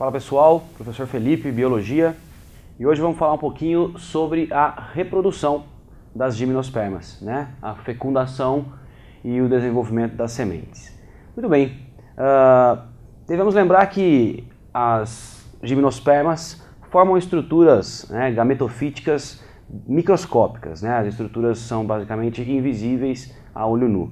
Fala pessoal, professor Felipe, Biologia, e hoje vamos falar um pouquinho sobre a reprodução das gimnospermas, né? a fecundação e o desenvolvimento das sementes. Muito bem, uh, devemos lembrar que as gimnospermas formam estruturas né, gametofíticas microscópicas, né? as estruturas são basicamente invisíveis a olho nu.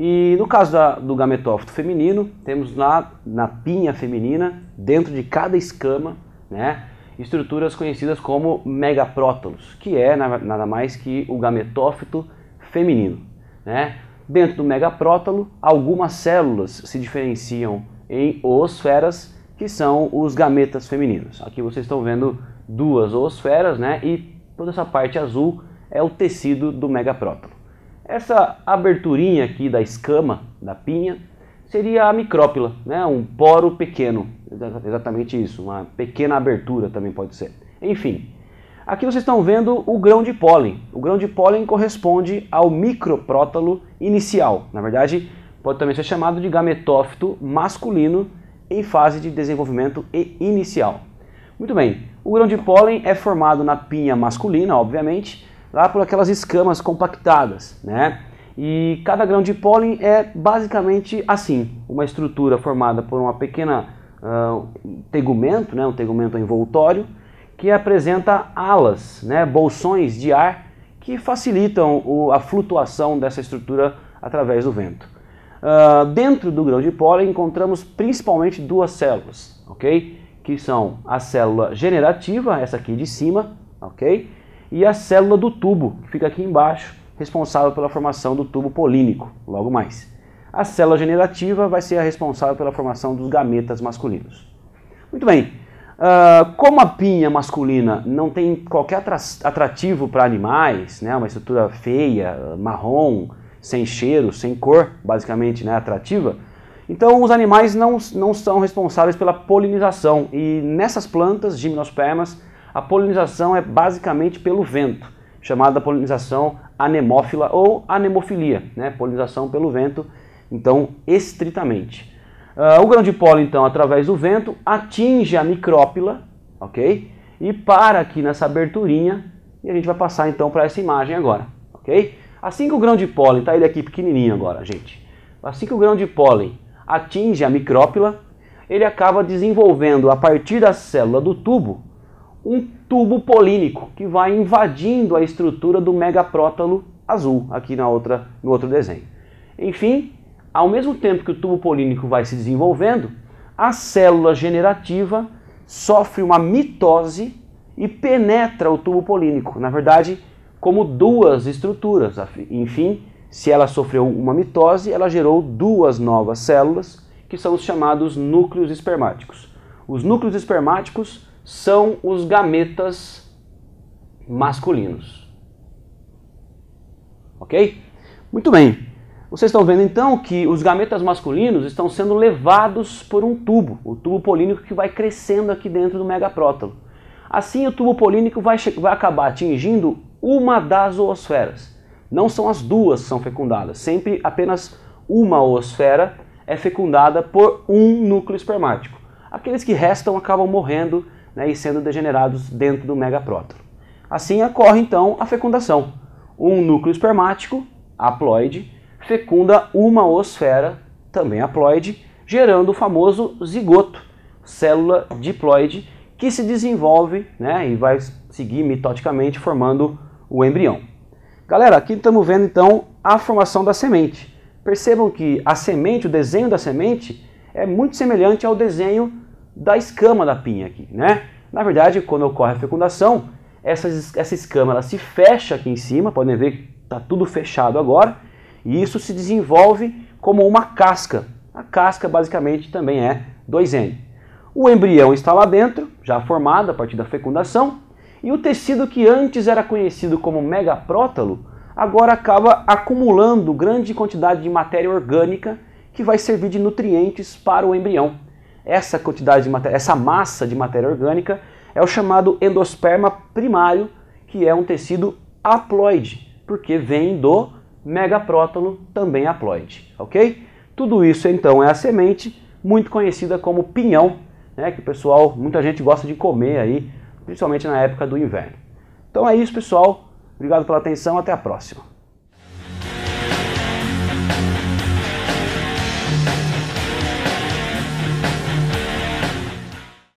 E no caso da, do gametófito feminino, temos na, na pinha feminina, dentro de cada escama, né, estruturas conhecidas como megaprótolos, que é nada mais que o gametófito feminino. Né? Dentro do megaprótolo, algumas células se diferenciam em oosferas, que são os gametas femininos. Aqui vocês estão vendo duas oosferas, né? e toda essa parte azul é o tecido do megaprótolo. Essa aberturinha aqui da escama, da pinha, seria a micrópila, né? um poro pequeno, exatamente isso, uma pequena abertura também pode ser. Enfim, aqui vocês estão vendo o grão de pólen. O grão de pólen corresponde ao microprótalo inicial, na verdade pode também ser chamado de gametófito masculino em fase de desenvolvimento inicial. Muito bem, o grão de pólen é formado na pinha masculina, obviamente, lá por aquelas escamas compactadas, né? E cada grão de pólen é basicamente assim, uma estrutura formada por uma pequena uh, tegumento, né, um tegumento envoltório, que apresenta alas, né, bolsões de ar que facilitam o, a flutuação dessa estrutura através do vento. Uh, dentro do grão de pólen encontramos principalmente duas células, ok? Que são a célula generativa, essa aqui de cima, ok? e a célula do tubo, que fica aqui embaixo, responsável pela formação do tubo polínico, logo mais. A célula generativa vai ser a responsável pela formação dos gametas masculinos. Muito bem, uh, como a pinha masculina não tem qualquer atrativo para animais, né, uma estrutura feia, marrom, sem cheiro, sem cor, basicamente né, atrativa, então os animais não, não são responsáveis pela polinização e nessas plantas, gimnospermas, a polinização é basicamente pelo vento, chamada polinização anemófila ou anemofilia, né? polinização pelo vento, então estritamente. Uh, o grão de pólen, então, através do vento, atinge a micrópila, ok? E para aqui nessa aberturinha, e a gente vai passar então para essa imagem agora, ok? Assim que o grão de pólen, está ele aqui pequenininho agora, gente. Assim que o grão de pólen atinge a micrópila, ele acaba desenvolvendo a partir da célula do tubo um tubo polínico que vai invadindo a estrutura do megaprótalo azul, aqui na outra, no outro desenho. Enfim, ao mesmo tempo que o tubo polínico vai se desenvolvendo, a célula generativa sofre uma mitose e penetra o tubo polínico. Na verdade, como duas estruturas. Enfim, se ela sofreu uma mitose, ela gerou duas novas células, que são os chamados núcleos espermáticos. Os núcleos espermáticos são os gametas masculinos. Ok? Muito bem. Vocês estão vendo então que os gametas masculinos estão sendo levados por um tubo, o tubo polínico que vai crescendo aqui dentro do megaprótalo. Assim, o tubo polínico vai, vai acabar atingindo uma das oosferas. Não são as duas que são fecundadas, sempre apenas uma oosfera é fecundada por um núcleo espermático. Aqueles que restam acabam morrendo né, e sendo degenerados dentro do megaprótero. Assim ocorre então a fecundação. Um núcleo espermático, haploide, fecunda uma osfera, também haploide, gerando o famoso zigoto, célula diploide, que se desenvolve né, e vai seguir mitoticamente formando o embrião. Galera, aqui estamos vendo então a formação da semente. Percebam que a semente, o desenho da semente, é muito semelhante ao desenho da escama da pinha aqui, né? Na verdade, quando ocorre a fecundação, essa, essa escama ela se fecha aqui em cima, podem ver que está tudo fechado agora, e isso se desenvolve como uma casca. A casca basicamente também é 2N. O embrião está lá dentro, já formado a partir da fecundação, e o tecido que antes era conhecido como megaprótalo, agora acaba acumulando grande quantidade de matéria orgânica que vai servir de nutrientes para o embrião. Essa quantidade de matéria, essa massa de matéria orgânica é o chamado endosperma primário, que é um tecido haploide, porque vem do megaprótolo, também haploide, ok? Tudo isso então é a semente, muito conhecida como pinhão, né, que o pessoal, muita gente gosta de comer aí, principalmente na época do inverno. Então é isso, pessoal. Obrigado pela atenção, até a próxima.